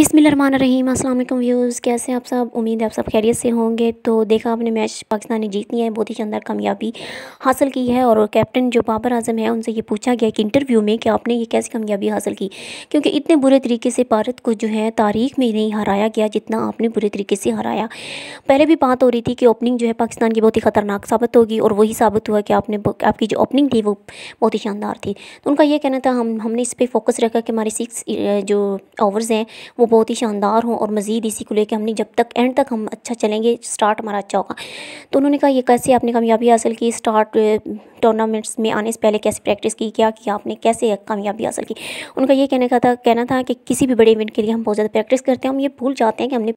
बिसमान रहीम असल व्यूज़ कैसे आप सब उम्मीद है आप सब खैरियत से होंगे तो देखा आपने मैच पाकिस्तान ने जीत लिया है बहुत ही शानदार कामयाबी हासिल की है और कैप्टन जो बाबर आजम है उनसे ये पूछा गया कि इंटरव्यू में कि आपने ये कैसी कामयाबी हासिल की क्योंकि इतने बुरे तरीके से भारत को जो है तारीख में नहीं हराया गया जितना आपने बुरे तरीके से हराया पहले भी बात हो रही थी कि ओपनिंग जो है पाकिस्तान की बहुत ही ख़तरनाक साबित होगी और वही साबित हुआ कि आपने आपकी जो ओपनिंग थी वो बहुत ही शानदार थी तो उनका यह कहना था हम हमने इस पर फोकस रखा कि हमारे सिक्स जो ओवर्स हैं वो बहुत ही शानदार हों और मज़ीद इसी को लेकर हमने जब तक एंड तक हम अच्छा चलेंगे स्टार्ट हमारा अच्छा होगा तो उन्होंने कहा यह कैसे आपने कामयाबी हासिल की स्टार्ट टूर्नामेंट्स में आने से पहले कैसे प्रैक्टिस की क्या किया आपने कैसे कामयाबी हासिल की उनका यह कहने का था कहना था कि किसी भी बड़े इवेंट के लिए हम बहुत ज़्यादा प्रैक्टिस करते हैं हम ये भूल जाते हैं कि हमने